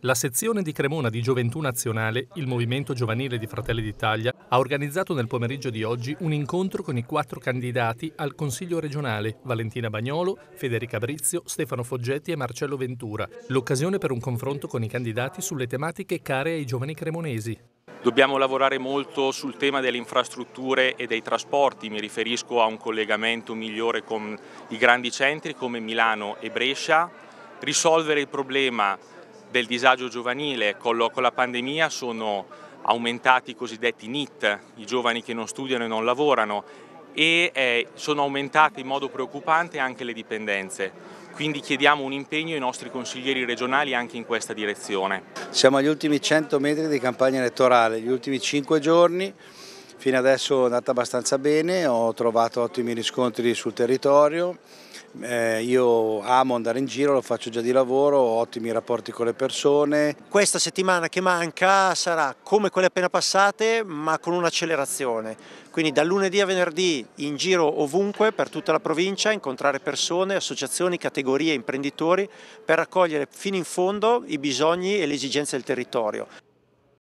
La sezione di Cremona di Gioventù Nazionale, il Movimento Giovanile di Fratelli d'Italia, ha organizzato nel pomeriggio di oggi un incontro con i quattro candidati al Consiglio regionale, Valentina Bagnolo, Federica Brizio, Stefano Foggetti e Marcello Ventura. L'occasione per un confronto con i candidati sulle tematiche care ai giovani cremonesi. Dobbiamo lavorare molto sul tema delle infrastrutture e dei trasporti, mi riferisco a un collegamento migliore con i grandi centri come Milano e Brescia, risolvere il problema del disagio giovanile con, lo, con la pandemia sono aumentati i cosiddetti NIT, i giovani che non studiano e non lavorano e eh, sono aumentate in modo preoccupante anche le dipendenze. Quindi chiediamo un impegno ai nostri consiglieri regionali anche in questa direzione. Siamo agli ultimi 100 metri di campagna elettorale, gli ultimi 5 giorni. Fino adesso è andata abbastanza bene, ho trovato ottimi riscontri sul territorio, eh, io amo andare in giro, lo faccio già di lavoro, ho ottimi rapporti con le persone. Questa settimana che manca sarà come quelle appena passate ma con un'accelerazione, quindi da lunedì a venerdì in giro ovunque per tutta la provincia, incontrare persone, associazioni, categorie, imprenditori per raccogliere fino in fondo i bisogni e le esigenze del territorio.